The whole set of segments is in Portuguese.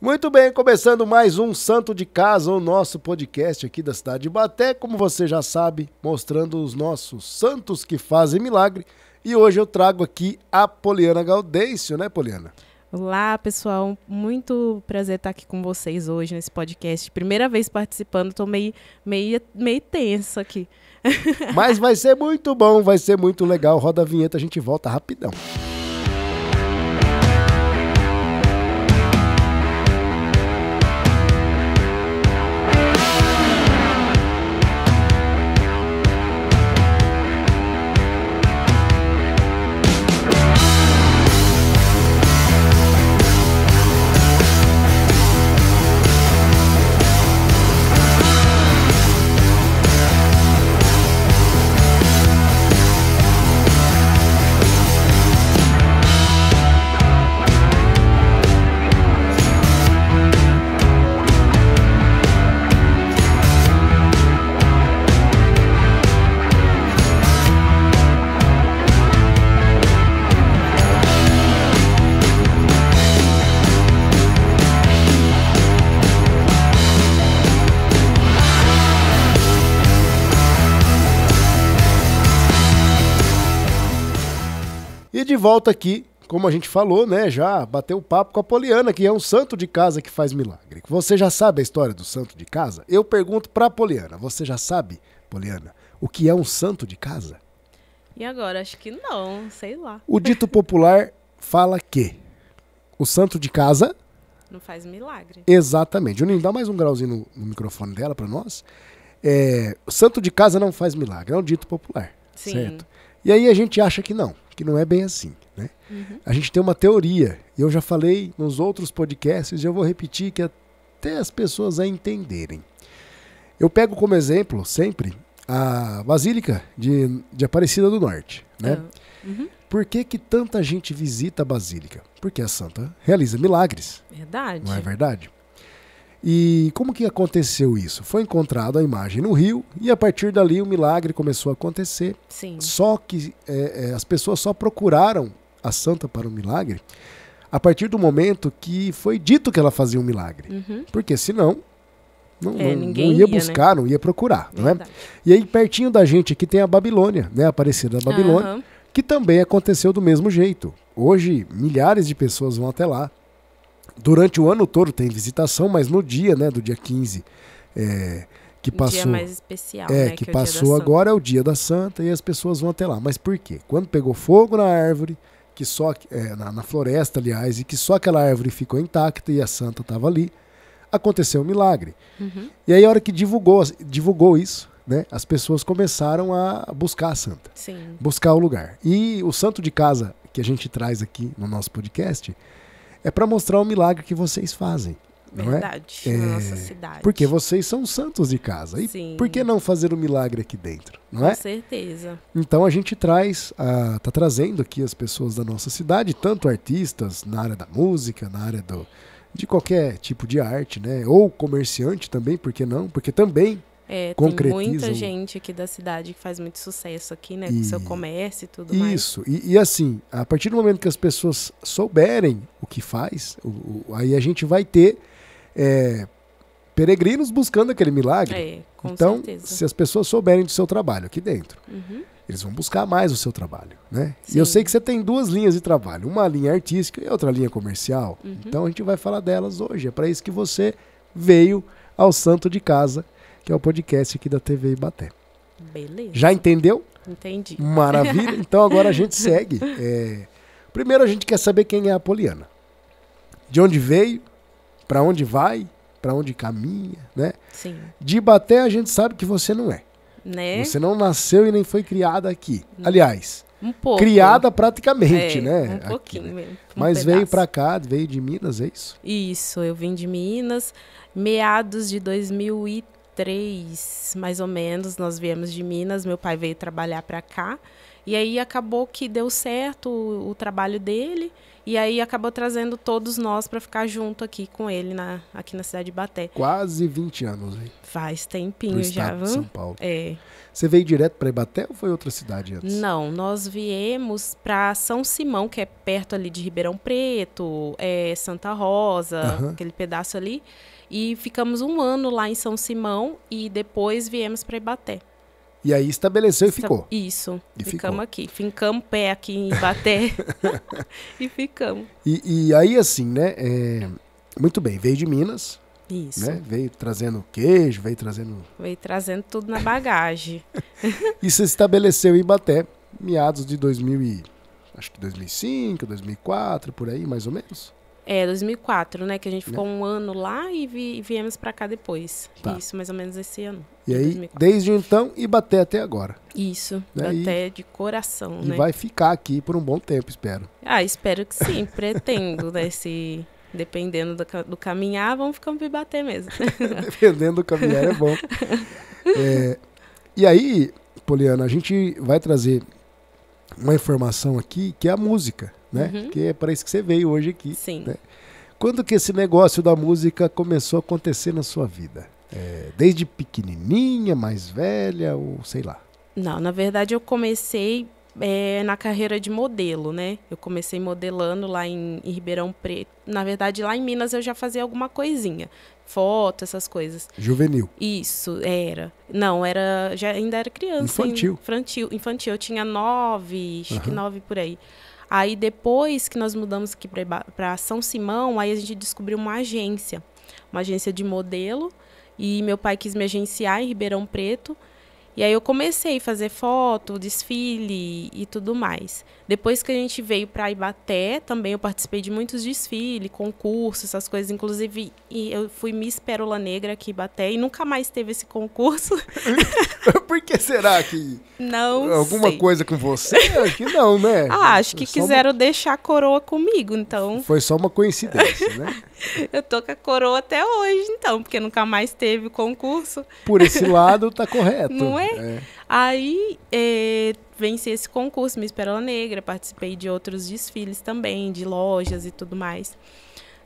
Muito bem, começando mais um Santo de Casa, o nosso podcast aqui da cidade de Baté, como você já sabe, mostrando os nossos santos que fazem milagre. E hoje eu trago aqui a Poliana Gaudêncio, né, Poliana? Olá, pessoal. Muito prazer estar aqui com vocês hoje nesse podcast. Primeira vez participando, estou meio, meio, meio tensa aqui. Mas vai ser muito bom, vai ser muito legal. Roda a vinheta, a gente volta rapidão. Música de volta aqui, como a gente falou, né? Já bateu papo com a Poliana, que é um santo de casa que faz milagre. Você já sabe a história do santo de casa? Eu pergunto para a Poliana, você já sabe, Poliana, o que é um santo de casa? E agora? Acho que não, sei lá. O dito popular fala que o santo de casa. Não faz milagre. Exatamente. Juninho, dá mais um grauzinho no, no microfone dela para nós. É, o santo de casa não faz milagre, é um dito popular. Sim. Certo? E aí a gente acha que não que não é bem assim. Né? Uhum. A gente tem uma teoria, e eu já falei nos outros podcasts, e eu vou repetir que até as pessoas a entenderem. Eu pego como exemplo, sempre, a Basílica de, de Aparecida do Norte. Né? Ah, uhum. Por que, que tanta gente visita a Basílica? Porque a santa realiza milagres. Verdade. Não é verdade? E como que aconteceu isso? Foi encontrada a imagem no rio e a partir dali o milagre começou a acontecer. Sim. Só que é, é, as pessoas só procuraram a santa para o milagre a partir do momento que foi dito que ela fazia um milagre. Uhum. Porque senão não, é, não, não ia, ia né? buscar, né? não ia procurar, não é? E aí pertinho da gente aqui tem a Babilônia, né? A Aparecida da Babilônia, uhum. que também aconteceu do mesmo jeito. Hoje milhares de pessoas vão até lá durante o ano todo tem visitação, mas no dia, né, do dia 15, é, que passou. Dia mais especial, é, né, que, que é passou agora é o dia da Santa e as pessoas vão até lá. Mas por quê? Quando pegou fogo na árvore, que só é, na, na, floresta, aliás, e que só aquela árvore ficou intacta e a Santa estava ali, aconteceu um milagre. Uhum. E aí a hora que divulgou, divulgou isso, né, as pessoas começaram a buscar a Santa, Sim. buscar o lugar. E o Santo de Casa que a gente traz aqui no nosso podcast é para mostrar o milagre que vocês fazem. não é? é... na nossa cidade. Porque vocês são santos de casa. E Sim. por que não fazer o um milagre aqui dentro? Não Com é? certeza. Então a gente traz, está trazendo aqui as pessoas da nossa cidade, tanto artistas na área da música, na área do, de qualquer tipo de arte, né? Ou comerciante também, por que não? Porque também é, Tem muita gente aqui da cidade que faz muito sucesso aqui, né? E... Com seu comércio e tudo mais. Isso. E, e, assim, a partir do momento que as pessoas souberem o que faz, o, o, aí a gente vai ter é, peregrinos buscando aquele milagre. É, com então, certeza. se as pessoas souberem do seu trabalho aqui dentro. Uhum. Eles vão buscar mais o seu trabalho, né? Sim. E eu sei que você tem duas linhas de trabalho, uma linha artística e outra linha comercial. Uhum. Então a gente vai falar delas hoje. É para isso que você veio ao Santo de Casa que é o podcast aqui da TV Ibaté. Beleza. Já entendeu? Entendi. Maravilha. Então agora a gente segue. É... Primeiro a gente quer saber quem é a Poliana. De onde veio, para onde vai, para onde caminha, né? Sim. De Ibaté a gente sabe que você não é. Né? Você não nasceu e nem foi criada aqui. Aliás, um pouco. criada praticamente, é, né? Um né? pouquinho né? mesmo. Um Mas pedaço. veio para cá, veio de Minas, é isso? Isso, eu vim de Minas, meados de 2003. 2003, mais ou menos, nós viemos de Minas, meu pai veio trabalhar para cá. E aí acabou que deu certo o, o, trabalho dele e aí acabou trazendo todos nós para ficar junto aqui com ele na, aqui na cidade de Baté. Quase 20 anos, hein? Faz tempinho Pro já, viu? São Paulo. É. Você veio direto para Ibaté ou foi outra cidade antes? Não, nós viemos para São Simão, que é perto ali de Ribeirão Preto, é Santa Rosa, aquele pedaço ali. E ficamos um ano lá em São Simão e depois viemos para Ibaté. E aí estabeleceu e ficou. Isso. E ficamos ficou. aqui. Fincamos pé aqui em Ibaté. e ficamos. E, e, aí, assim, né? É, muito bem, veio de Minas. Isso. Né? Veio trazendo queijo, veio trazendo. Veio trazendo tudo na bagagem. e se estabeleceu em Ibaté, meados de 2000 e, acho que 2005, 2004, por aí, mais ou menos? É, 2004, né? Que a gente ficou é. um ano lá e, vi, e viemos para cá depois. Tá. Isso, mais ou menos esse ano. E aí, 2004. desde então, e bater até agora. Isso, né? até de coração, e né? vai ficar aqui por um bom tempo, espero. Ah, espero que sim, pretendo, né? Se, dependendo do, do, caminhar, vamos ficar me bater mesmo. dependendo do caminhar, é bom. É, e aí, Poliana, a gente vai trazer uma informação aqui que é a música né? Uhum. Porque é para isso que você veio hoje aqui. Sim. Né? Quando que esse negócio da música começou a acontecer na sua vida? É, desde pequenininha, mais velha ou sei lá? Não, na verdade eu comecei é, na carreira de modelo, né? Eu comecei modelando lá em, em, Ribeirão Preto. Na verdade, lá em Minas eu já fazia alguma coisinha. Foto, essas coisas. Juvenil. Isso, era. Não, era. Já ainda era criança. Infantil. Infantil. infantil. Eu tinha nove, acho uhum. que nove por aí. Aí depois que nós mudamos aqui para São Simão, aí a gente descobriu uma agência, uma agência de modelo, e meu pai quis me agenciar em Ribeirão Preto. E aí eu comecei a fazer foto, desfile e tudo mais. Depois que a gente veio para Ibaté, também eu participei de muitos desfiles, concursos, essas coisas. Inclusive, eu fui Miss Pérola Negra aqui em Ibaté e nunca mais teve esse concurso. Por que será que... Não Alguma sei. coisa com você? Aqui é não, né? Ah, acho que quiseram uma... deixar a coroa comigo, então... Foi só uma coincidência, né? eu tô com a coroa até hoje, então, porque nunca mais teve o concurso. Por esse lado, tá correto. Não é? Né? É. Aí é, venci esse concurso Miss Pérola Negra, participei de outros desfiles também, de lojas e tudo mais.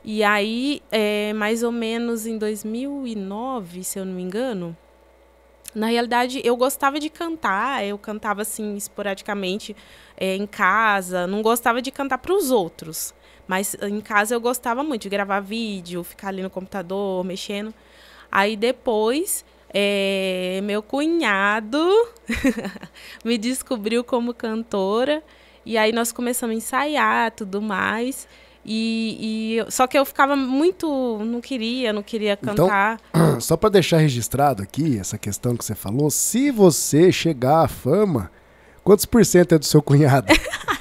E aí, é, mais ou menos em 2009, se eu não me engano, na realidade, eu gostava de cantar, eu cantava assim esporadicamente é, em casa, não gostava de cantar para os outros, mas em casa eu gostava muito de gravar vídeo, ficar ali no computador mexendo. Aí depois é, meu cunhado me descobriu como cantora e aí nós começamos a ensaiar tudo mais. E, e, só que eu ficava muito, não queria, não queria então, cantar. Então, só para deixar registrado aqui essa questão que você falou, se você chegar à fama, quantos por cento é do seu cunhado?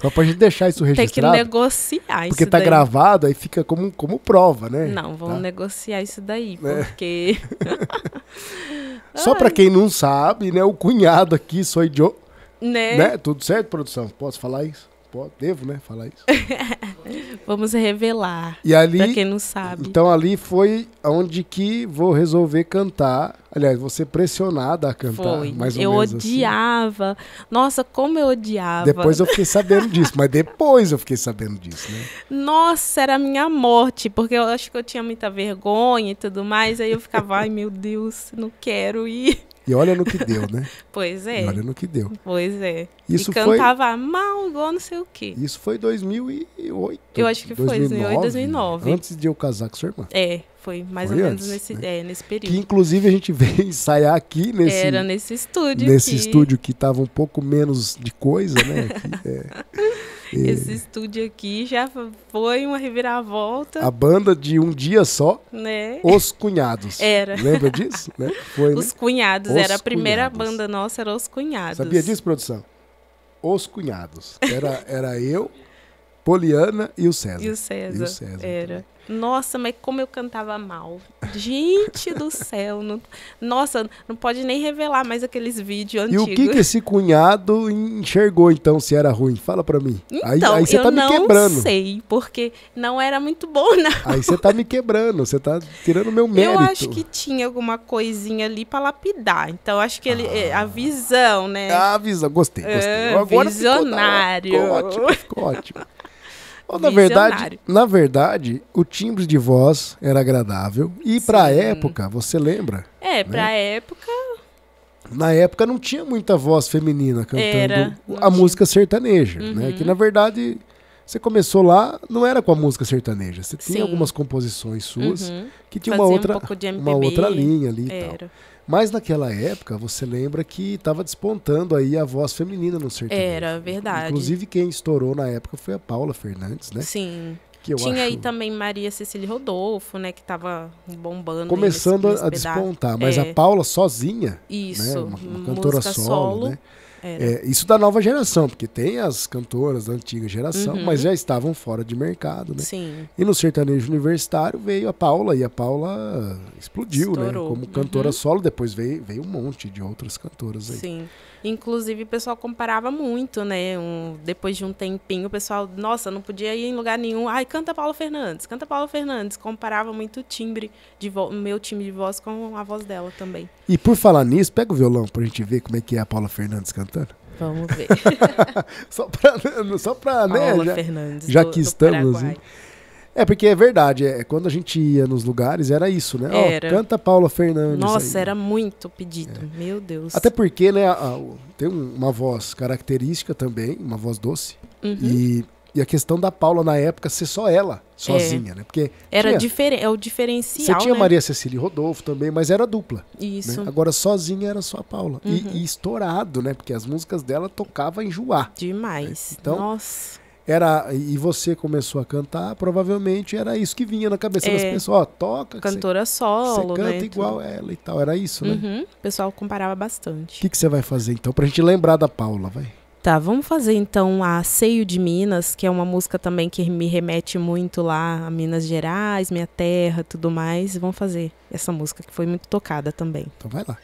Só pra gente deixar isso registrado. Tem que negociar isso Porque tá daí. gravado, aí fica como, como prova, né? Não, vamos tá? negociar isso daí, é. porque... É. Só pra quem não sabe, né? O cunhado aqui, sou idiota. Né? né? Tudo certo, produção? Posso falar isso? Pode, devo, né? Falar isso. Vamos revelar. E ali, pra quem não sabe. Então ali foi onde que vou resolver cantar. Aliás, você pressionada a cantar. Foi. Mais ou eu menos assim. odiava. Assim. Nossa, como eu odiava. Depois eu fiquei sabendo disso, mas depois eu fiquei sabendo disso, né? Nossa, era a minha morte, porque eu acho que eu tinha muita vergonha e tudo mais. Aí eu ficava, ai meu Deus, não quero ir. E olha no que deu, né? Pois é. E olha no que deu. Pois é. Isso e cantava foi... mal, igual não sei o quê. Isso foi 2008. Eu acho que 2009, foi 2008, 2009. Antes de eu casar com sua irmã. É, foi mais foi ou menos nesse, né? é, nesse período. Que inclusive a gente veio ensaiar aqui nesse. Era nesse estúdio. Nesse que... estúdio que tava um pouco menos de coisa, né? Aqui, é. Esse estúdio aqui já foi uma reviravolta. A banda de um dia só, né? Os Cunhados. Era. Lembra disso? né? Foi, né? Os né? Cunhados, Os era a primeira cunhados. banda nossa, era Os Cunhados. Sabia disso, produção? Os Cunhados. Era, era eu, Poliana e o César. E o César. E o César era. Também. Nossa, mas como eu cantava mal. Gente do céu. Não... Nossa, não pode nem revelar mais aqueles vídeos antigos. E o que, que esse cunhado enxergou, então, se era ruim? Fala pra mim. Então, aí, você tá me quebrando. Eu não sei, porque não era muito bom, não. Aí você tá me quebrando, você tá tirando meu mérito. Eu acho que tinha alguma coisinha ali pra lapidar. Então, acho que ele, é, ah. a visão, né? Ah, a visão, gostei, gostei. Ah, Agora tá, visionário. Ficou ótimo, ficou ótimo. Bom, na verdade, na verdade, o timbre de voz era agradável e para época, você lembra? É, né? para época. Na época não tinha muita voz feminina cantando era, a música sertaneja, uhum. né? Que uhum. na verdade você começou lá, não era com a música sertaneja. Você tinha Sim. algumas composições suas uhum. que tinha Fazia uma outra, um uma outra linha ali era. e tal. Mas naquela época, você lembra que estava despontando aí a voz feminina no sertanejo. Era, verdade. Inclusive, quem estourou na época foi a Paula Fernandes, né? Sim. Que eu Tinha acho... aí também Maria Cecília Rodolfo, né? Que estava bombando. Começando nesse, nesse a despontar. Mas é. a Paula sozinha, né, Isso, né? uma, uma cantora solo, solo né? É, isso da nova geração, porque tem as cantoras da antiga geração, uhum. mas já estavam fora de mercado, né? Sim. E no sertanejo universitário veio a Paula, e a Paula explodiu, né? Estourou. né? Como cantora uhum. solo, depois veio, veio um monte de outras cantoras aí. Sim. Inclusive o pessoal comparava muito, né? Um, depois de um tempinho, o pessoal, nossa, não podia ir em lugar nenhum. Ai, canta Paula Fernandes, canta Paula Fernandes. Comparava muito o timbre, de meu timbre de voz com a voz dela também. E por falar nisso, pega o violão pra gente ver como é que é a Paula Fernandes cantando. Santana. Vamos ver. só para, só pra, né? Paula já, Fernandes, já que estamos. É porque é verdade, é, quando a gente ia nos lugares era isso, né? Era. Oh, canta Paula Fernandes. Nossa, aí. era muito pedido, é. meu Deus. Até porque, né, a, a, tem uma voz característica também, uma voz doce. Uhum. E e a questão da Paula na época ser só ela, é. sozinha, é. né? Porque era tinha, é o diferencial. Você tinha né? Maria Cecília e Rodolfo também, mas era dupla. Né? Isso. Né? Agora sozinha era só a Paula. Uhum. E, e, estourado, né? Porque as músicas dela tocava enjoar. Né? Demais. Né? Então, Nossa. Era, e você começou a cantar, provavelmente era isso que vinha na cabeça é. das pessoas. Ó, toca. Cantora você, solo. Você canta né, igual ela e tal. Era isso, né? Uhum. O pessoal comparava bastante. O que, que você vai fazer então? Pra gente lembrar da Paula, vai. Tá, vamos fazer então a Seio de Minas, que é uma música também que me remete muito lá a Minas Gerais, minha terra, tudo mais. Vamos fazer essa música que foi muito tocada também. Então vai lá.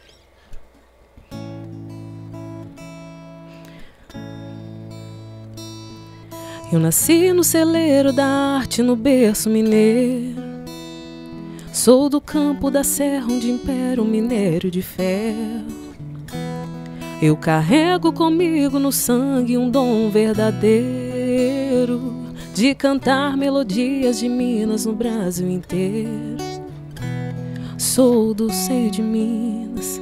Eu nasci no celeiro da arte, no berço mineiro. Sou do campo da serra onde impera o minério de ferro. Eu carrego comigo no sangue um dom verdadeiro de cantar melodias de Minas no Brasil inteiro. Sou do seio de Minas,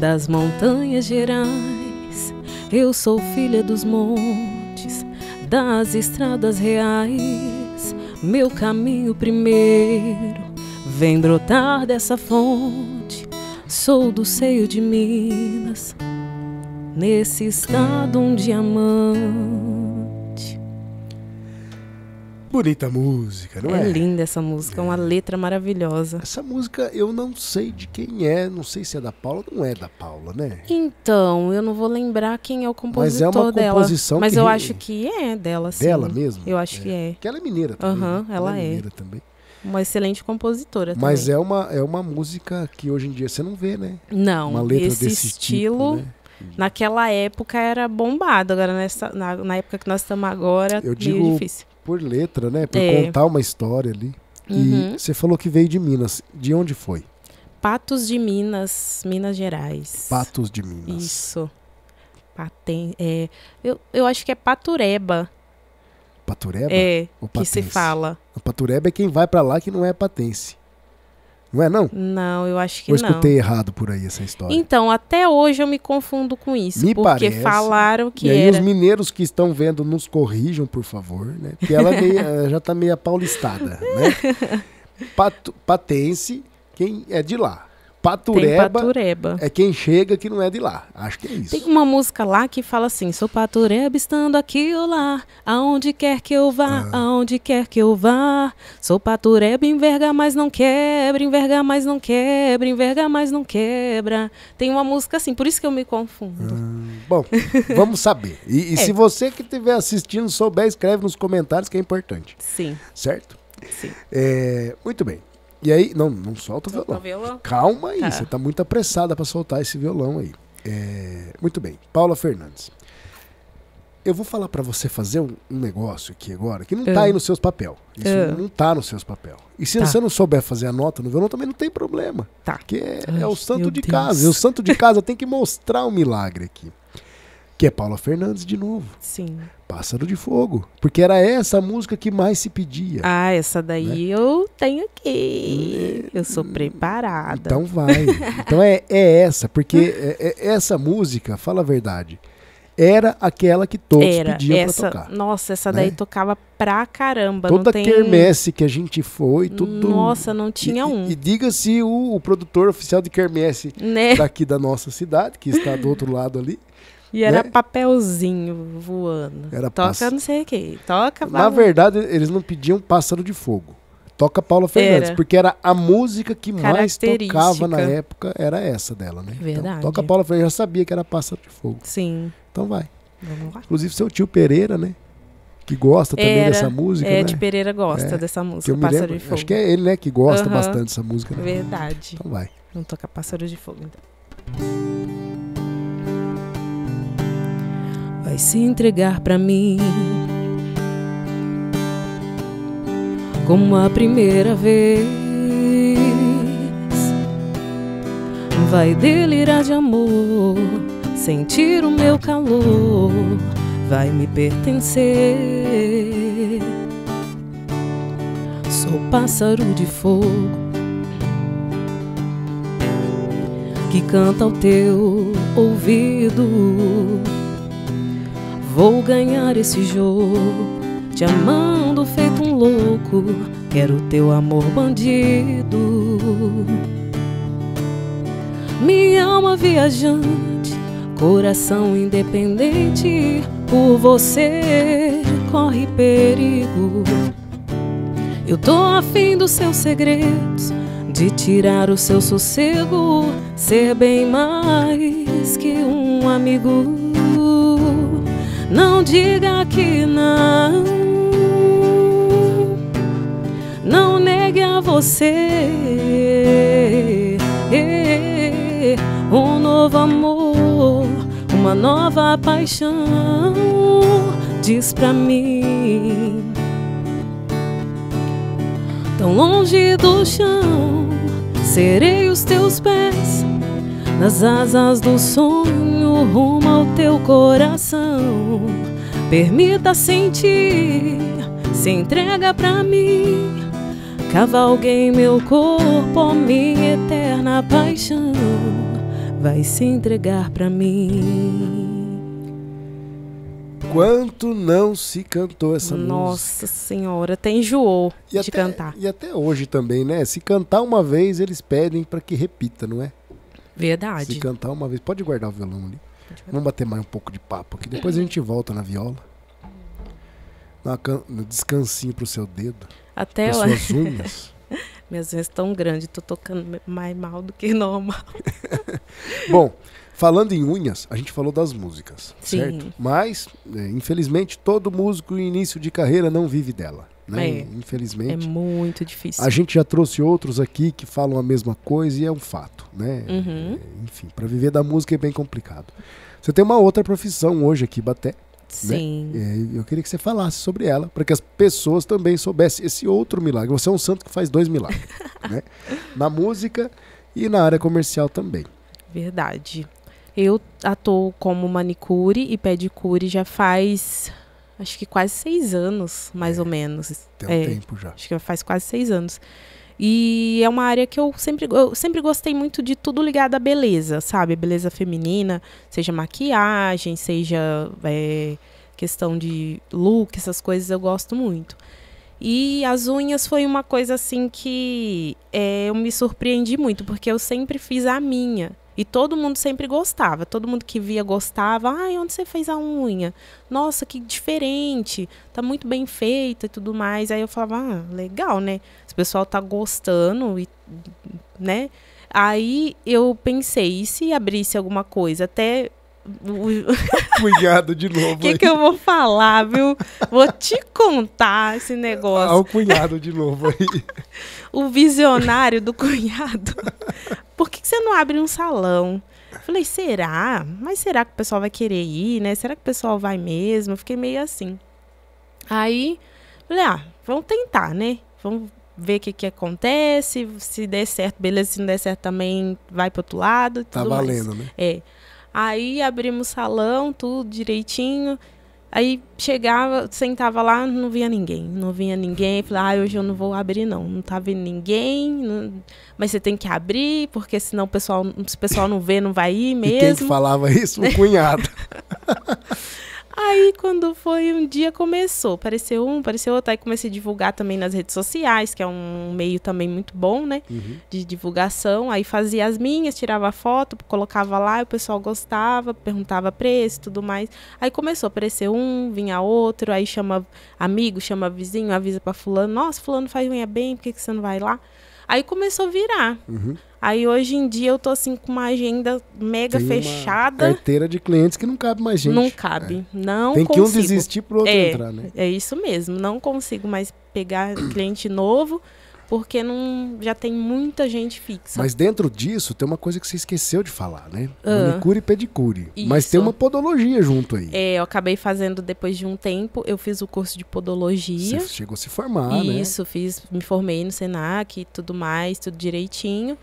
das montanhas gerais. Eu sou filha dos montes, das estradas reais. Meu caminho primeiro vem brotar dessa fonte. Sou do seio de Minas nesse estado um diamante. Bonita música, não é? É linda essa música, é. uma letra maravilhosa. Essa música eu não sei de quem é, não sei se é da Paula, não é da Paula, né? Então, eu não vou lembrar quem é o compositor dela. Mas é uma composição dela, eu acho que é dela, sim. Dela mesmo? Eu acho é. que é. Porque ela é mineira também. Aham, uhum, ela, ela, é, é. mineira também. Uma excelente compositora Mas também. é uma, é uma música que hoje em dia você não vê, né? Não, uma letra esse desse tipo, estilo... Tipo, né? naquela época era bombado. Agora, nessa, na, na época que nós estamos agora, eu digo difícil. Por letra, né? Por é. contar uma história ali. E uhum. você falou que veio de Minas. De onde foi? Patos de Minas, Minas Gerais. Patos de Minas. Isso. Paten, é, eu, eu acho que é Patureba. Patureba? É, que se fala. A Patureba é quem vai para lá que não é patense. Não é não? Não, eu acho que não. Eu escutei errado por aí essa história. Então, até hoje eu me confundo com isso. Me porque parece. falaram que. E aí era... os mineiros que estão vendo nos corrijam, por favor, né? Porque ela é já está meio paulistada, né? patense, quem é de lá. Patureba, patureba, é quem chega que não é de lá. Acho que é isso. Tem uma música lá que fala assim: sou Patureba estando aqui ou lá, aonde quer que eu vá, ah. aonde quer que eu vá. Sou Patureba, enverga, mas não quebra, enverga, mas não quebra, enverga, mas não quebra. Tem uma música assim, por isso que eu me confundo. Ah. Bom, vamos saber. E, e é. se você que estiver assistindo souber, escreve nos comentários que é importante. Sim. Certo? Sim. É, muito bem. E aí, não, não solta o violão. violão. Calma aí, tá. você tá muito apressada para soltar esse violão aí. É, muito bem, Paula Fernandes. Eu vou falar para você fazer um, um, negócio aqui agora que não tá ah. aí nos seus papel. Isso uh. não tá nos seus papel. E se tá. você não souber fazer a nota no violão, também não tem problema. Tá. Porque é, Ai, é o santo de Deus. casa. E o santo de casa tem que mostrar o um milagre aqui que é Paula Fernandes de novo. Sim. Pássaro de Fogo. Porque era essa a música que mais se pedia. Ah, essa daí né? eu tenho aqui. Né? eu sou preparada. Então vai. então é, é essa, porque é, é, essa música, fala a verdade, era aquela que todos era, pediam essa, pra tocar. Nossa, essa né? daí tocava pra caramba. Toda tem... quermesse que a gente foi, tudo. Nossa, não tinha e, um. E, e diga-se o, o, produtor oficial de quermesse né? daqui da nossa cidade, que está do outro lado ali. E era né? papelzinho voando. Era Toca pass... não sei o que. Toca. Na verdade, eles não pediam Pássaro de Fogo. Toca Paula Fernandes, era. porque era a música que mais tocava na época, era essa dela, né? Então, verdade. Então, toca Paula Fernandes, já sabia que era Pássaro de Fogo. Sim. Então vai. Vamos lá. Inclusive seu tio Pereira, né? Que gosta era, também dessa música. É, né? de Pereira gosta é, dessa música, Pássaro lembro, de Fogo. Acho que é ele, né, que gosta bastante dessa música. Né? Verdade. Então vai. Vamos tocar Pássaro de Fogo, então vai se entregar para mim. Como a primeira vez, vai delirar de amor, sentir o meu calor, vai me pertencer. Sou pássaro de fogo, que canta ao teu ouvido. Vou ganhar esse jogo, te amando feito um louco. Quero teu amor bandido. Minha alma viajante, coração independente. Por você corre perigo. Eu tô afim dos seus segredos, de tirar o seu sossego, ser bem mais que um amigo. Não diga que não. Não negue a você um novo amor, uma nova paixão. Diz pra mim, tão longe do chão, serei os teus pés nas asas do sonho, rumo ao teu coração. Permita sentir, se entrega pra mim. Cavalguei meu corpo, minha eterna paixão. Vai se entregar pra mim. Quanto não se cantou essa Nossa música. Nossa senhora, até enjoou e de até, cantar. E até hoje também, né? Se cantar uma vez, eles pedem para que repita, não é? Verdade. Se cantar uma vez, pode guardar o violão ali. Vamos bater mais um pouco de papo aqui. Depois a gente volta na viola. Dá can... um descansinho pro seu dedo. Até lá. suas unhas. Minhas unhas estão grandes, tô tocando mais mal do que normal. Bom, falando em unhas, a gente falou das músicas, Sim. certo? Mas, é, infelizmente, todo músico em início de carreira não vive dela. É. né? É, Infelizmente. É muito difícil. A gente já trouxe outros aqui que falam a mesma coisa e é um fato, né? Uhum. É, enfim, para viver da música é bem complicado. Você tem uma outra profissão hoje aqui, Baté. Né? Sim. Né? Eu queria que você falasse sobre ela, para que as pessoas também soubessem esse outro milagre. Você é um santo que faz dois milagres, né? Na música e na área comercial também. Verdade. Eu atuo como manicure e pedicure já faz acho que quase seis anos, mais é, ou menos. Tem um é, tempo já. Acho que faz quase seis anos. E é uma área que eu sempre, eu sempre gostei muito de tudo ligado à beleza, sabe? Beleza feminina, seja maquiagem, seja é, questão de look, essas coisas eu gosto muito. E as unhas foi uma coisa assim que é, eu me surpreendi muito, porque eu sempre fiz a minha. E todo mundo sempre gostava. Todo mundo que via gostava. Ai, onde você fez a unha? Nossa, que diferente. Tá muito bem feita e tudo mais. Aí eu falava, ah, legal, né? o pessoal tá gostando e, né? Aí eu pensei, e se abrisse alguma coisa? Até Cunhado de novo. O que, que eu vou falar, viu? Vou te contar esse negócio. Ah, o cunhado de novo aí. o visionário do cunhado. Por que, que você não abre um salão? Falei, será? Mas será que o pessoal vai querer ir, né? Será que o pessoal vai mesmo? fiquei meio assim. Aí, falei, ah, vamos tentar, né? Vamos ver o que, que acontece. Se der certo, beleza. Se não der certo também, vai pro outro lado. Tá valendo, mais. né? É. Aí abrimos salão, tudo direitinho. Aí chegava, sentava lá, não via ninguém, não via ninguém. Falei, ah, hoje eu não vou abrir, não. Não tá vendo ninguém, não... mas você tem que abrir, porque senão o pessoal, se o pessoal não vê, não vai ir mesmo. E quem que falava isso? O cunhado. Aí, quando foi um dia, começou. Apareceu um, apareceu outro. Aí comecei a divulgar também nas redes sociais, que é um meio também muito bom, né? Uhum. De divulgação. Aí fazia as minhas, tirava foto, colocava lá, o pessoal gostava, perguntava preço tudo mais. Aí começou a aparecer um, vinha outro, aí chama amigo, chama vizinho, avisa pra fulano, nossa, fulano faz unha bem, por que, que você não vai lá? Aí começou a virar. Uhum. Aí hoje em dia eu tô assim com uma agenda mega Tem fechada. Uma carteira de clientes que não cabe mais gente. Não cabe. É. Não Tem consigo. que um desistir pro outro é, entrar, né? É isso mesmo. Não consigo mais pegar cliente novo porque não já tem muita gente fixa. Mas dentro disso tem uma coisa que você esqueceu de falar, né? Uh, Manicure e pedicure. Isso. Mas tem uma podologia junto aí. É, eu acabei fazendo depois de um tempo, eu fiz o curso de podologia. Você chegou a se formar, isso, né? Isso, fiz, me formei no Senac e tudo mais, tudo direitinho.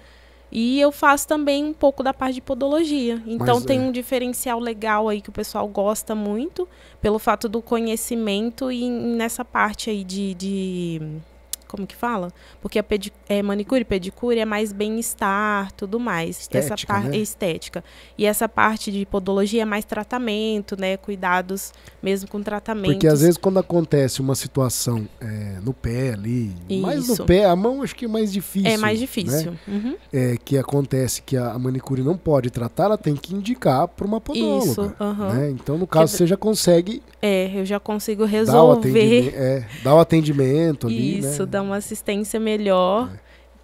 E eu faço também um pouco da parte de podologia. Então Mas, tem é. um diferencial legal aí que o pessoal gosta muito, pelo fato do conhecimento e nessa parte aí de, de como que fala? Porque a pedi, é, manicure e pedicure é mais bem-estar, tudo mais. Estética, essa parte né? é estética. E essa parte de podologia é mais tratamento, né? Cuidados mesmo com tratamento. Porque às vezes quando acontece uma situação é, no pé ali, mais no pé, a mão acho que é mais difícil. É mais difícil. Né? Uhum. É que acontece que a, manicure não pode tratar, ela tem que indicar para uma podóloga. Isso. Uhum. Né? Então no caso é, você já consegue. É, eu já consigo resolver. Dar o atendimento, é, dá o atendimento ali, Isso, né? dá uma assistência melhor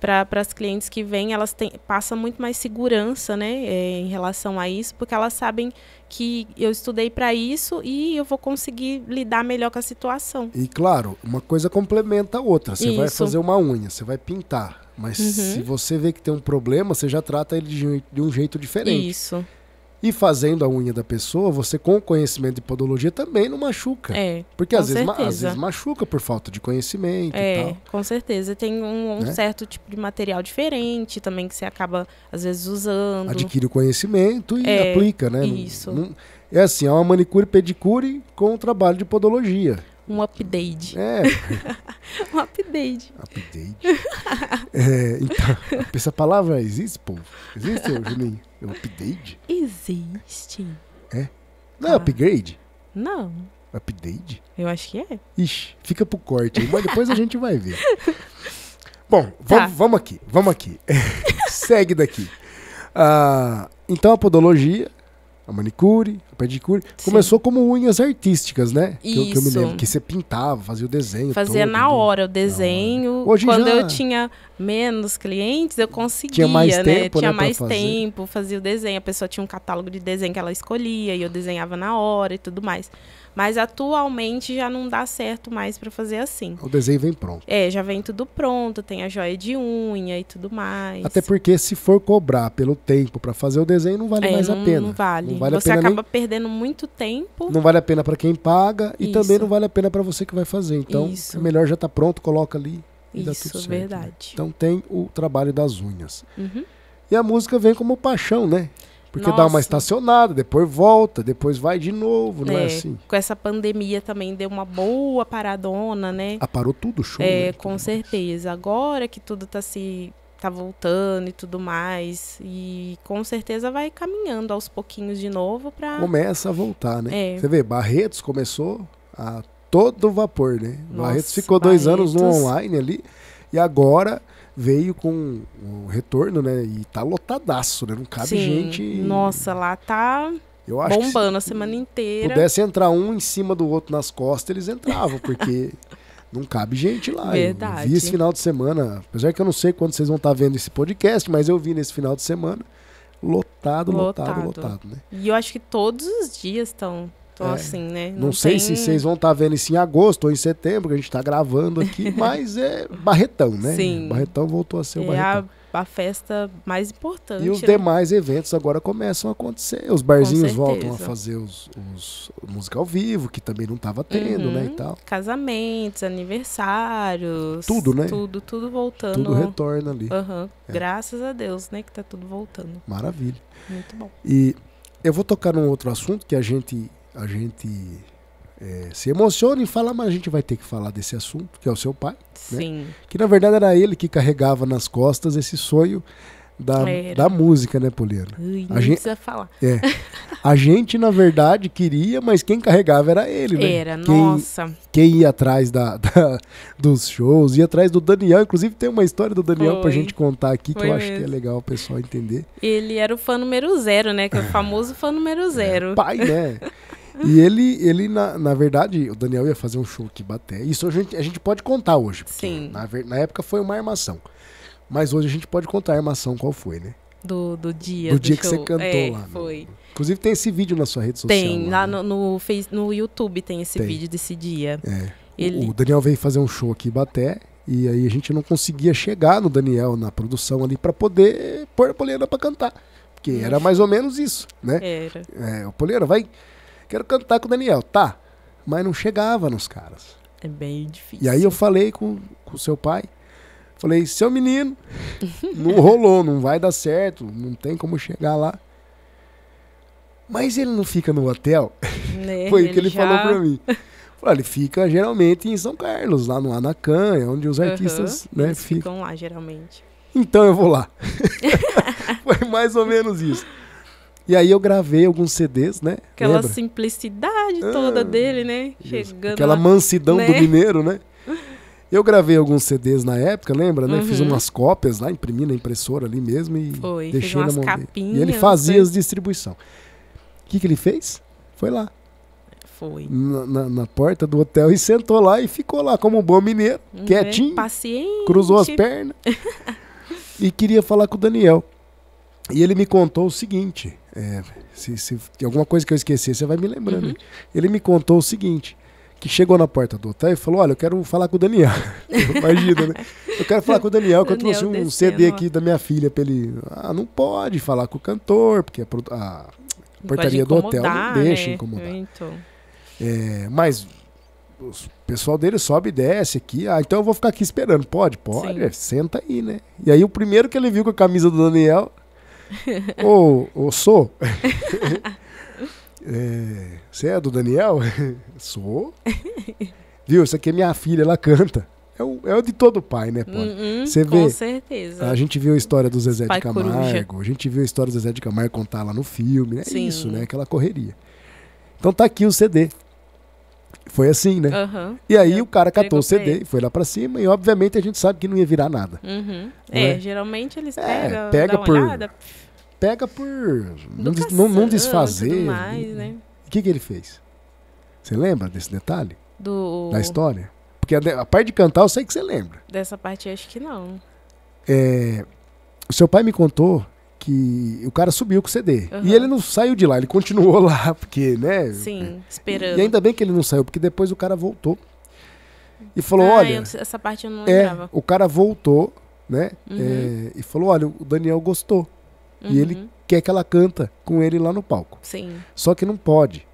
é. para as clientes que vêm, elas têm, passam muito mais segurança né, é, em relação a isso, porque elas sabem que eu estudei para isso e eu vou conseguir lidar melhor com a situação. E claro, uma coisa complementa a outra. Você vai fazer uma unha, você vai pintar. Mas uhum. se você vê que tem um problema, você já trata ele de um jeito diferente. Isso. E fazendo a unha da pessoa, você com conhecimento de podologia também não machuca. É. Porque às vezes, às vezes, machuca por falta de conhecimento é, e tal. Com certeza. Tem um, um né? certo tipo de material diferente também que você acaba, às vezes, usando. Adquire o conhecimento e é, aplica, né? Isso. Não, não, é assim, é uma manicure pedicure com o trabalho de podologia. Um update. É. um update. Update. é, então, essa palavra existe, povo? Existe, Juninho? É um update? Existe. É? Não é ah. upgrade? Não. Update? Eu acho que é. Ixi, fica pro corte aí, mas depois a gente vai ver. Bom, tá. vamos aqui, vamos aqui. Segue daqui. Ah, então a podologia, a manicure, pedicure, Sim. começou como unhas artísticas, né? Isso. Que, que eu me lembro, que você pintava, fazia o desenho. Fazia todo, na né? hora o desenho. Hora. Hoje Quando já... eu tinha menos clientes, eu conseguia, tinha mais né? Tempo, tinha né, mais fazer. tempo, fazia o desenho. A pessoa tinha um catálogo de desenho que ela escolhia e eu desenhava na hora e tudo mais. Mas atualmente já não dá certo mais para fazer assim. O desenho vem pronto. É, já vem tudo pronto, tem a joia de unha e tudo mais. Até porque se for cobrar pelo tempo para fazer o desenho, não vale é, mais não, a pena. Não vale. Não vale Você a pena acaba nem... perdendo perdendo muito tempo. Não vale a pena para quem paga e também não vale a pena para você que vai fazer. Então, Isso. é melhor já estar tá pronto, coloca ali e Isso, dá tudo certo. Né? verdade. Né? Então tem o trabalho das unhas. Uhum. E a música vem como paixão, né? Porque Nossa. dá uma estacionada, depois volta, depois vai de novo, não é, é, assim? Com essa pandemia também deu uma boa paradona, né? parou tudo, show. É, né? com certeza. Agora que tudo está se tá voltando e tudo mais. E com certeza vai caminhando aos pouquinhos de novo para Começa a voltar, né? É. Você vê, Barretos começou a todo vapor, né? Nossa, Barretos ficou Barretos. dois anos no online ali e agora veio com o retorno, né? E tá lotadaço, né? Não cabe Sim. gente. Nossa, lá tá Eu acho bombando a semana inteira. Pudesse entrar um em cima do outro nas costas, eles entravam, porque Não cabe gente lá. Verdade. Eu vi esse final de semana, apesar que eu não sei quando vocês vão estar tá vendo esse podcast, mas eu vi nesse final de semana lotado, lotado, lotado, lotado né? E eu acho que todos os dias estão é. assim, né? Não, não sei tem... se vocês vão estar tá vendo isso em agosto ou em setembro, que a gente está gravando aqui, mas é Barretão, né? Sim. Barretão voltou a ser o é Barretão. A a festa mais importante. E os né? demais eventos agora começam a acontecer. Os barzinhos voltam a fazer os, os música ao vivo, que também não estava tendo, uhum. né? E uhum. tal. Casamentos, aniversários. Tudo, né? Tudo, tudo voltando. Tudo retorna ali. Uhum. É. Graças a Deus, né? Que tá tudo voltando. Maravilha. Muito bom. E eu vou tocar num outro assunto que a gente, a gente é, se emociona e fala, mas a gente vai ter que falar desse assunto, que é o seu pai. Né? Sim. Né? Que na verdade era ele que carregava nas costas esse sonho da, da música, né, Poliana? a gente precisa falar. É. A gente, na verdade, queria, mas quem carregava era ele, né? Era, quem, nossa. Quem ia atrás da, da, dos shows, ia atrás do Daniel. Inclusive, tem uma história do Daniel Foi. pra gente contar aqui que Foi eu mesmo. acho que é legal o pessoal entender. Ele era o fã número zero, né? Que é o famoso fã número zero. É, pai, né? E ele, ele na, na verdade, o Daniel ia fazer um show que bater. Isso a gente, a gente pode contar hoje. Sim. Na, na época foi uma armação. Mas hoje a gente pode contar a armação qual foi, né? Do, do dia. Do, do dia show. que você cantou é, lá. Né? Foi. Inclusive tem esse vídeo na sua rede social. Tem, lá, lá né? no, no, no YouTube tem esse tem. vídeo desse dia. É. Ele... O Daniel veio fazer um show aqui em Baté e aí a gente não conseguia chegar no Daniel na produção ali para poder pôr a Poliana para cantar. Porque era mais ou menos isso, né? Era. É, o Poliana vai quero cantar com o Daniel. Tá, mas não chegava nos caras. É bem difícil. E aí eu falei com o seu pai, falei, seu menino, não rolou, não vai dar certo, não tem como chegar lá. Mas ele não fica no hotel? Né, Foi o que ele já... falou pra mim. Falei, ele fica geralmente em São Carlos, lá no Anacan, é onde os artistas uhum, né, ficam, ficam lá geralmente. Então eu vou lá. Foi mais ou menos isso. E aí eu gravei alguns CDs, né? Aquela Lembra? simplicidade toda ah, dele, né? Chegando Aquela lá, mansidão né? do mineiro, né? Eu gravei alguns CDs na época, lembra, né? Uhum. Fiz umas cópias lá, imprimi na impressora ali mesmo e Foi, deixei na mão capinhas, E ele fazia né? as distribuição. O que, que ele fez? Foi lá. Foi. Na, na, na, porta do hotel e sentou lá e ficou lá como um bom mineiro, uhum. quietinho. Paciente. Cruzou as pernas. e queria falar com o Daniel. E ele me contou o seguinte: é, se, se tem alguma coisa que eu esqueci, você vai me lembrando. Uhum. Ele me contou o seguinte: que chegou na porta do hotel e falou: Olha, eu quero falar com o Daniel. Imagina, né? Eu quero falar com o Daniel, que eu trouxe um, CD aqui da minha filha para ele. Ah, não pode falar com o cantor, porque a, a portaria do hotel não deixa né? incomodar. É, mas o pessoal dele sobe e desce aqui. Ah, então eu vou ficar aqui esperando. Pode? Pode. senta aí, né? E aí o primeiro que ele viu com a camisa do Daniel ou, ou sou? é, você é do Daniel? sou. Viu? Essa aqui é minha filha, ela canta. É o, é o de todo pai, né, uhum, você vê, com certeza. A gente viu a história do Zezé pai de Camargo, Coruja. a gente viu a história do Zezé de Camargo contar lá no filme, né? é Sim. isso, né? Aquela correria. Então tá aqui o CD. Foi assim, né? Uhum. E aí eu o cara catou o CD e foi lá para cima e obviamente a gente sabe que não ia virar nada. Uhum. É, é, geralmente eles é, pegam, é, pega por, olhada, pega por não, des, não, não desfazer. O né? que, que ele fez? Você lembra desse detalhe? Do... Da história? Porque a, a, parte de cantar eu sei que você lembra. Dessa parte acho que não. É, o seu pai me contou que o cara subiu com o CD. Uhum. E ele não saiu de lá, ele continuou lá, porque, né? Sim, esperando. E, ainda bem que ele não saiu, porque depois o cara voltou. E falou, ah, olha. Eu, essa parte eu não é, lembrava. É, o cara voltou, né? Uhum. É, e falou, olha, o Daniel gostou. Uhum. E ele uhum. quer que ela canta com ele lá no palco. Sim. Só que não pode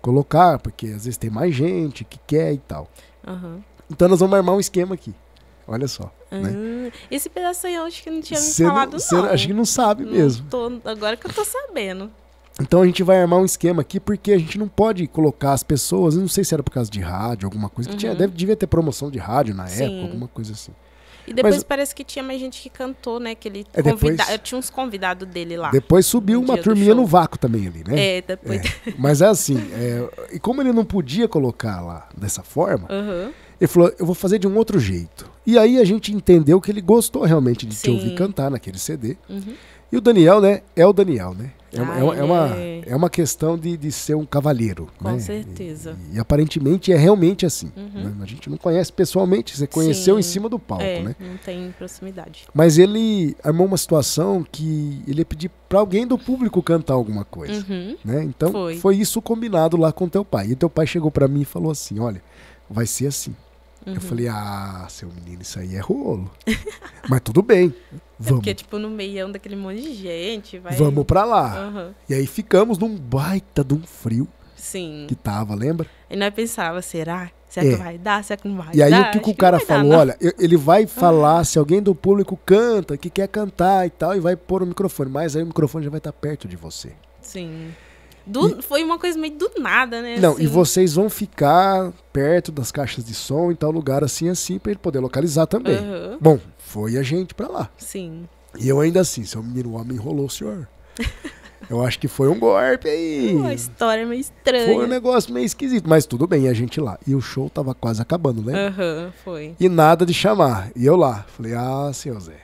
colocar, porque às vezes tem mais gente que quer e tal. Uhum. Então nós vamos armar um esquema aqui. Olha só. né? Hum, esse pedaço aí eu acho que não tinha me falado, não. não. Acho que não sabe não mesmo. Tô, agora que eu tô sabendo. Então a gente vai armar um esquema aqui, porque a gente não pode colocar as pessoas, não sei se era por causa de rádio, alguma coisa, uhum. que tinha, uhum. deve, devia ter promoção de rádio na Sim. época, alguma coisa assim. E depois Mas, parece que tinha mais gente que cantou, né? Que ele é, convida... tinha uns convidados dele lá. Depois subiu uma turminha no vácuo também ali, né? É, depois. É. Mas é assim, é... e como ele não podia colocar lá dessa forma, uhum. ele falou: eu vou fazer de um outro jeito. E aí a gente entendeu que ele gostou realmente de Sim. te ouvir cantar naquele CD. Uhum. E o Daniel, né? É o Daniel, né? É, Ai, é, uma, é, é, é uma questão de, de ser um cavaleiro. Com né? certeza. E, e, aparentemente é realmente assim. Uhum. Né? A gente não conhece pessoalmente, você conheceu Sim. em cima do palco, é, né? Não tem proximidade. Mas ele armou uma situação que ele ia pedir para alguém do público cantar alguma coisa. Uhum. Né? Então foi. foi. isso combinado lá com teu pai. E teu pai chegou para mim e falou assim: olha, vai ser assim. Uhum. Eu falei, ah, seu menino, isso aí é rolo. Mas tudo bem. É Vamos. Porque, tipo, no meião daquele monte de gente. Vai... Vamos pra lá. Uhum. E aí ficamos num baita de um frio. Sim. Que tava, lembra? E nós pensava, será? Será é. que vai dar? Será que não vai e dar? E aí o que, que o cara falou? Dar, olha, ele vai falar uhum. se alguém do público canta, que quer cantar e tal, e vai pôr o microfone. Mas aí o microfone já vai estar tá perto de você. Sim. Do, e, foi uma coisa meio do nada, né? Não, assim. e vocês vão ficar perto das caixas de som em tal lugar, assim, assim, para ele poder localizar também. Uhum. Bom, foi a gente para lá. Sim. E eu ainda assim, seu menino homem enrolou o senhor. Eu acho que foi um golpe aí. Uma história meio estranha. Foi um negócio meio esquisito, mas tudo bem, a gente lá. E o show tava quase acabando, né? Aham, uhum, foi. E nada de chamar. E eu lá. Falei, ah, senhor Zé.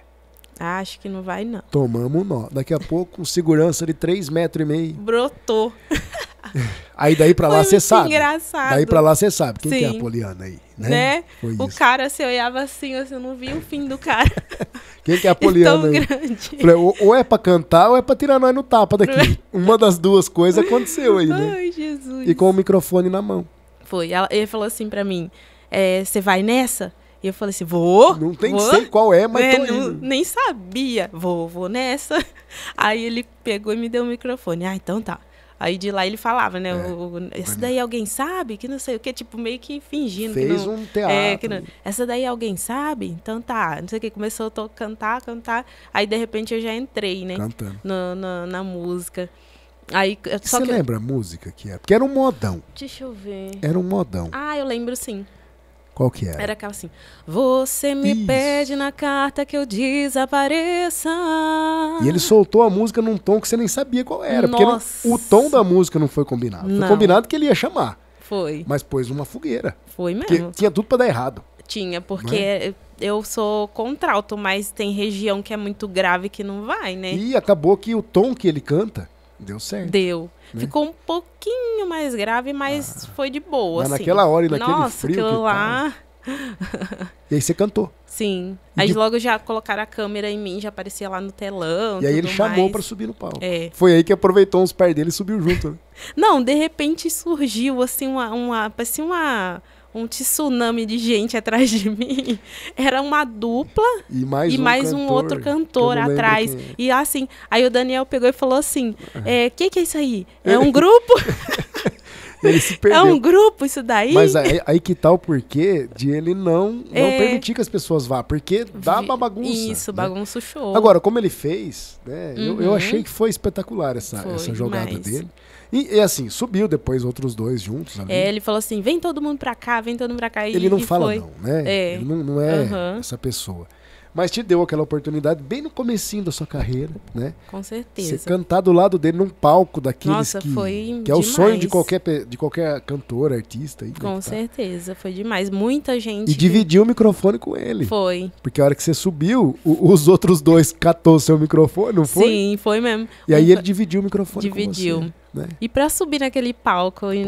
Acho que não vai, não. Tomamos nó. Daqui a pouco, um segurança de 3,5 metros e meio. Brotou. Aí daí pra lá você sabe. engraçado. Daí pra lá você sabe. Quem Sim. que é a Poliana aí? Né? né? o isso. cara, se olhava assim, assim, eu não vi o fim do cara. Quem que é a Poliana aí? Falei, ou, ou, é pra cantar ou é pra tirar nós no tapa daqui. Uma das duas coisas aconteceu aí, né? Ai, Jesus. E com o microfone na mão. Foi. Ela, ele falou assim pra mim, você é, vai nessa? E eu falei assim, vou. Não tem vou. que sei qual é, mas é, não, Nem sabia. Vou, vou nessa. Aí ele pegou e me deu o microfone. Ah, então tá. Aí de lá ele falava, né? É, essa é. daí alguém sabe? Que não sei o que, tipo, meio que fingindo. Fez que não, um teatro. É, não, essa daí alguém sabe? Então tá. Não sei o que, começou a cantar, cantar. Aí de repente eu já entrei, né? Cantando. No, no, na música. Aí, Você que... lembra a música que é Porque era um modão. Deixa eu ver. Era um modão. Ah, eu lembro sim. Qual que era? Era aquela assim. Você me Isso. pede na carta que eu desapareça. E ele soltou a música num tom que você nem sabia qual era. Nossa. Porque não, o tom da música não foi combinado. Não. Foi combinado que ele ia chamar. Foi. Mas pôs uma fogueira. Foi mesmo. tinha tudo para dar errado. Tinha, é? porque eu sou contralto, mas tem região que é muito grave que não vai, né? E acabou que o tom que ele canta deu certo. Deu. Né? Ficou um pouquinho mais grave, mas ah. foi de boa. Mas assim. naquela hora e naquele Nossa, frio aquilo lá. e aí você cantou. Sim. E aí de... logo já colocaram a câmera em mim, já aparecia lá no telão. E aí ele chamou para pra subir no palco. É. Foi aí que aproveitou uns pés dele e subiu junto. Né? Não, de repente surgiu assim uma. parecia uma. Assim, uma um tsunami de gente atrás de mim. Era uma dupla e mais, e um, mais cantor, um, outro cantor atrás. Quem... É. E assim, aí o Daniel pegou e falou assim: O é, que, que é isso aí? É um grupo? É um grupo isso daí? Mas aí, aí que tal tá o porquê de ele não, não é... permitir que as pessoas vá, porque dá uma bagunça. Isso, né? bagunça show. Agora, como ele fez, né, uhum. eu, eu uhum. achei que foi espetacular essa, foi, essa jogada mas... dele. E, e, assim, subiu depois outros dois juntos. Ali. É, ele falou assim: vem todo mundo pra cá, vem todo mundo pra cá. E, ele não e fala, foi. não, né? É. Ele não, não é uhum. essa pessoa. Mas te deu aquela oportunidade bem no comecinho da sua carreira, né? Com certeza. Você cantar do lado dele num palco daqueles Nossa, que, foi que é demais. o sonho de qualquer, de qualquer cantor, artista. Aí, com tá certeza, tá. foi demais. Muita gente... E dividiu o microfone com ele. Foi. Porque a hora que você subiu, o, os outros dois catou seu microfone, não foi? Sim, foi mesmo. E aí ele dividiu o microfone dividiu. com você. Dividiu né? E para subir naquele palco é,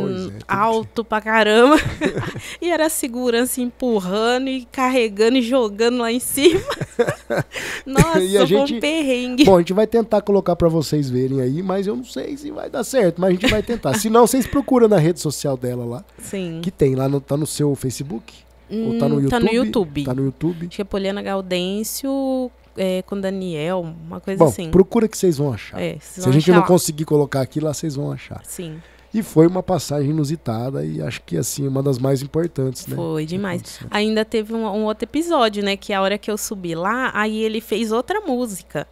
alto que... pra caramba, e era a segurança empurrando e carregando e jogando lá em cima. Nossa, e a gente, um perrengue. Bom, a gente vai tentar colocar para vocês verem aí, mas eu não sei se vai dar certo, mas a gente vai tentar. se não, vocês procuram na rede social dela lá. Sim. Que tem lá, no, tá no seu Facebook? Hum, Ou tá no YouTube? Hum, tá no YouTube. Tá no YouTube. Acho que é Poliana Gaudêncio é, com Daniel, uma coisa Bom, assim. Procura que vocês vão achar. É, vocês Se a gente achar. não conseguir colocar aqui, lá vocês vão achar. Sim. E foi uma passagem inusitada e acho que assim, uma das mais importantes, né? Foi demais. Ainda teve um, um, outro episódio, né? Que a hora que eu subi lá, aí ele fez outra música.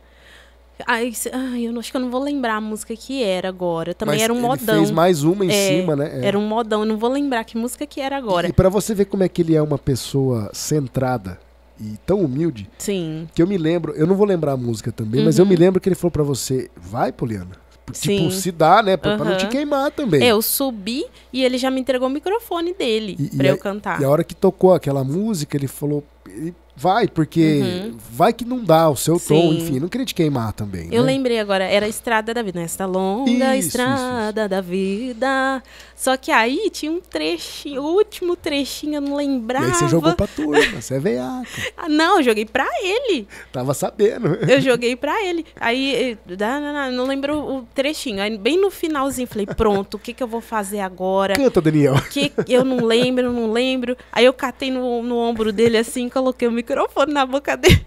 Aí, ai, eu acho que eu não vou lembrar a música que era agora. Também Mas era um modão. Ele fez mais uma em é, cima, né? É. Era um modão, eu não vou lembrar que música que era agora. E, e para você ver como é que ele é uma pessoa centrada, e tão humilde. Sim. Que eu me lembro, eu não vou lembrar a música também, uhum. mas eu uhum. me lembro que ele falou para você, vai, Poliana. Tipo, tipo, se dá, né? Pra, uhum. pra, não te uhum. queimar também. Eu subi e ele já me entregou o microfone dele e, pra e eu a, cantar. E a hora que tocou aquela música, ele falou. Ele Vai, porque uhum. vai que não dá o seu Sim. tom, enfim, não queria te queimar também. Eu né? lembrei agora, era a Estrada da Vida, né? esta longa isso, Estrada isso, isso. da Vida. Só que aí tinha um trechinho, o último trechinho, eu não lembrava. E aí você jogou pra turma, você é veiaca. Ah, não, eu joguei pra ele. Tava sabendo. Eu joguei pra ele. Aí, não, não, não, não lembro o trechinho. Aí, bem no finalzinho, falei, pronto, o que, que eu vou fazer agora? Canta, Daniel. Que eu não lembro, não lembro. Aí eu catei no, no ombro dele assim, coloquei o microfone microfone na boca dele.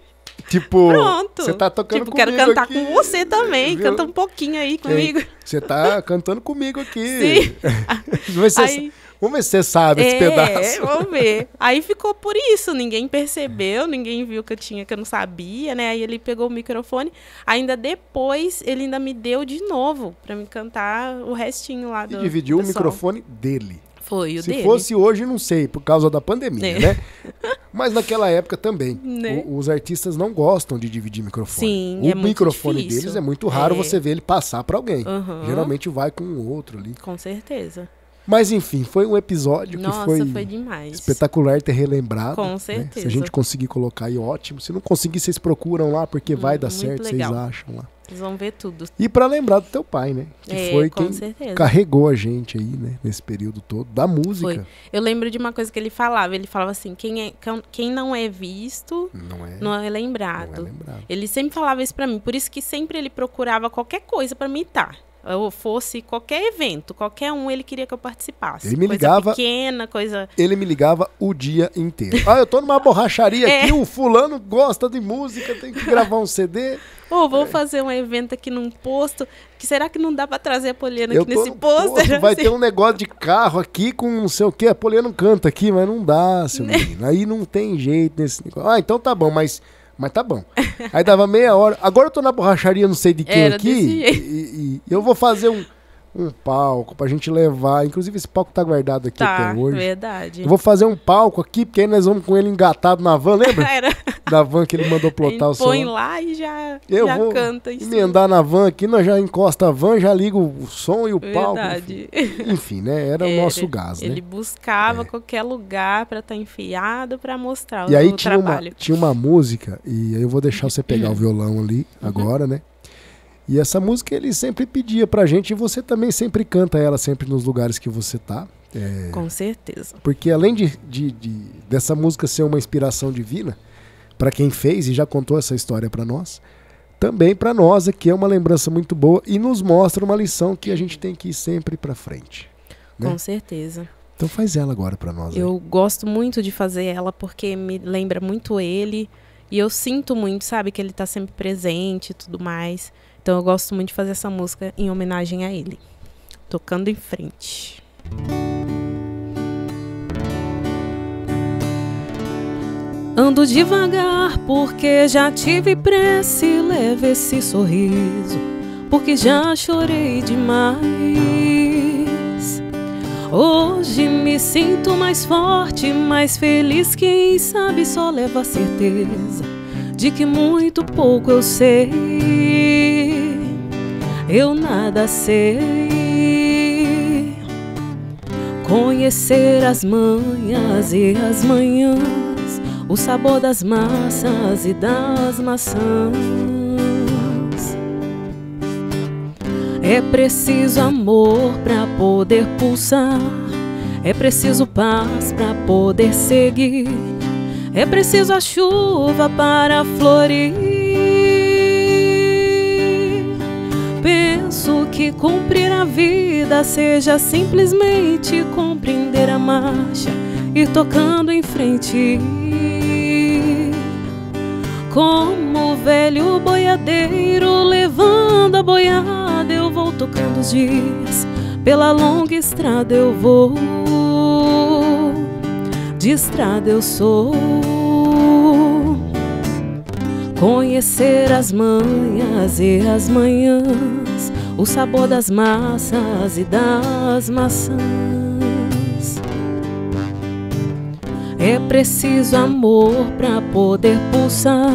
Tipo, Pronto. você tá tocando tipo, comigo. quero cantar aqui, com você também. Viu? Canta um pouquinho aí comigo. Você tá cantando comigo aqui. Sim. Vamos ver, aí, se, vamos ver se você sabe é, esse pedaço. Vamos ver. Aí ficou por isso. Ninguém percebeu, ninguém viu que eu tinha, que eu não sabia, né? Aí ele pegou o microfone. Ainda depois, ele ainda me deu de novo pra me cantar o restinho lá do. E dividiu pessoal. o microfone dele. Foi o Se dele. fosse hoje, não sei, por causa da pandemia, é. né? Mas naquela época também. Né? O, os artistas não gostam de dividir microfone. Sim, o é microfone deles é muito raro é. você ver ele passar para alguém. Uhum. Geralmente vai com o outro ali. Com certeza. Mas enfim, foi um episódio Nossa, que foi, foi espetacular ter relembrado. Com certeza. Né? Se a gente conseguir colocar aí, ótimo. Se não conseguir, vocês procuram lá, porque hum, vai hum, dar certo, legal. vocês acham lá. Eles vão ver tudo. E para lembrar do teu pai, né? Que é, foi quem certeza. carregou a gente aí, né? Nesse período todo, da música. Foi. Eu lembro de uma coisa que ele falava. Ele falava assim, quem, é, quem não é visto, não é, não é, lembrado. Não é lembrado. Ele sempre falava isso para mim. Por isso que sempre ele procurava qualquer coisa para me imitar ou fosse qualquer evento, qualquer um, ele queria que eu participasse. Ele me coisa ligava. Pequena, coisa. Ele me ligava o dia inteiro. Ah, eu tô numa borracharia é. aqui, o fulano gosta de música, tem que gravar um CD. Ou oh, vou é. fazer um evento aqui num posto. Que será que não dá para trazer a Poliana aqui nesse posto? posto vai assim. ter um negócio de carro aqui com não sei o quê. A Poliana canta aqui, mas não dá, seu né? menino. Aí não tem jeito nesse negócio. Ah, então tá bom, mas mas tá bom. Aí dava meia hora. Agora eu tô na borracharia, não sei de quem Era aqui. E, e eu vou fazer um um palco pra gente levar. Inclusive, esse palco tá guardado aqui tá, até hoje. verdade. Eu vou fazer um palco aqui, porque aí nós vamos com ele engatado na van, lembra? Era. Da van que ele mandou plotar o som. Põe lá e já, eu já vou canta. Em emendar na van aqui, nós já encosta a van, já liga o som e o verdade. palco. Enfim. enfim, né? Era, era, o nosso gás, né? Ele buscava é. qualquer lugar pra estar tá enfiado pra mostrar e o, aí tinha trabalho. tinha uma música, e aí eu vou deixar você pegar o violão ali uhum. agora, né? E essa música ele sempre pedia pra gente e você também sempre canta ela sempre nos lugares que você tá. É, Com certeza. Porque além de, de, de, dessa música ser uma inspiração divina para quem fez e já contou essa história para nós, também para nós aqui é uma lembrança muito boa e nos mostra uma lição que a gente tem que ir sempre para frente. Né? Com certeza. Então faz ela agora para nós. Eu aí. gosto muito de fazer ela porque me lembra muito ele e eu sinto muito, sabe, que ele tá sempre presente e tudo mais. Então eu gosto muito de fazer essa música em homenagem a ele. Tocando em frente. Ando devagar porque já tive pressa leve esse sorriso, porque já chorei demais. Hoje me sinto mais forte, mais feliz. Quem sabe só leva a certeza de que muito pouco eu sei eu nada sei. Conhecer as manhas e as manhãs, o sabor das massas e das maçãs. É preciso amor para poder pulsar, é preciso paz para poder seguir, é preciso a chuva para florir. penso que cumprir a vida seja simplesmente compreender a marcha, ir tocando em frente. Como o velho boiadeiro levando a boiada, eu vou tocando os dias, pela longa estrada eu vou, de estrada eu sou. Conhecer as manhas e as manhãs o sabor das massas e das maçãs. É preciso amor para poder pulsar,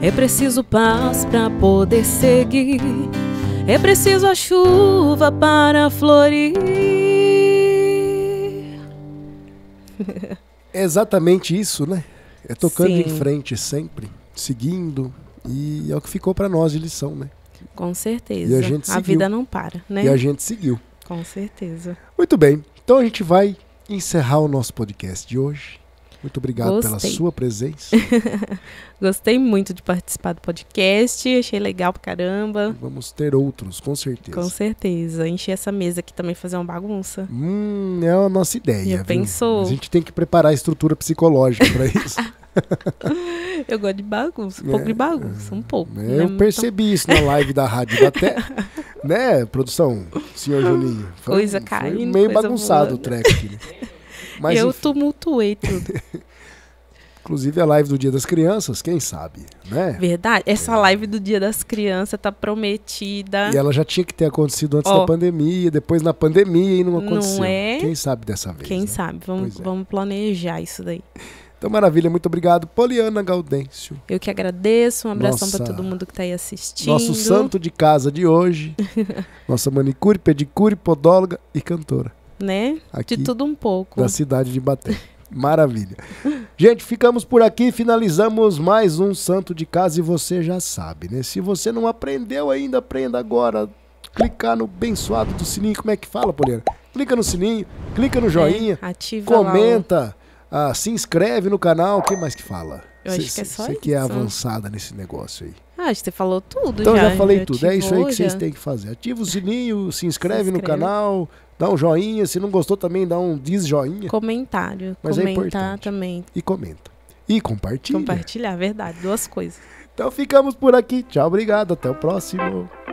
é preciso paz para poder seguir, é preciso a chuva para florir. É exatamente isso, né? É tocando Sim. em frente sempre, seguindo, e é o que ficou para nós de lição, né? Com certeza. E a gente seguiu. A vida não para, né? E a gente seguiu. Com certeza. Muito bem. Então a gente vai encerrar o nosso podcast de hoje. Muito obrigado Gostei. pela sua presença. Gostei muito de participar do podcast, achei legal pra caramba. Vamos ter outros, com certeza. Com certeza. Encher essa mesa aqui também fazer uma bagunça. Hum, é a nossa ideia. Já pensou? A gente tem que preparar a estrutura psicológica para isso. eu gosto de bagunça, um é, pouco de bagunça, um pouco. É, Eu né? então percebi isso na live da rádio até, né, produção, senhor Juninho, Foi, coisa caindo, meio coisa bagunçado voando. o track. Né? Mas, eu enfim. tumultuei tudo. Inclusive a live do Dia das Crianças, quem sabe, né? Verdade. Essa é. live do Dia das Crianças tá prometida. E ela já tinha que ter acontecido antes oh. da pandemia, depois na pandemia e não aconteceu. Não é? Quem sabe dessa vez. Quem né? sabe? Vamos, é. vamos planejar isso daí. Então, maravilha, muito obrigado, Poliana Gaudêncio. Eu que agradeço, um abração para todo mundo que está aí assistindo. Nosso santo de casa de hoje, nossa manicure, pedicure, podóloga e cantora. Né? Aqui, de tudo um pouco. Da cidade de Baté. Maravilha. Gente, ficamos por aqui, finalizamos mais um Santo de Casa e você já sabe, né? Se você não aprendeu ainda, aprenda agora. Clicar no bençoado do sininho, como é que fala, Poliana? Clica no sininho, clica no é, joinha, é, comenta ah, se inscreve no canal, o que mais que fala? Eu cê, acho que é só Você que é avançada nesse negócio aí. Ah, acho que você falou tudo então, já. Então já falei tudo. É isso aí que vocês têm que fazer. Ativa o sininho, se inscreve, se inscreve, no canal, dá um joinha. Se não gostou também, dá um diz joinha. Comentário. Mas é comentar é importante. também. E comenta. E compartilha. Compartilhar, é verdade. Duas coisas. Então ficamos por aqui. Tchau, obrigado. Até o próximo.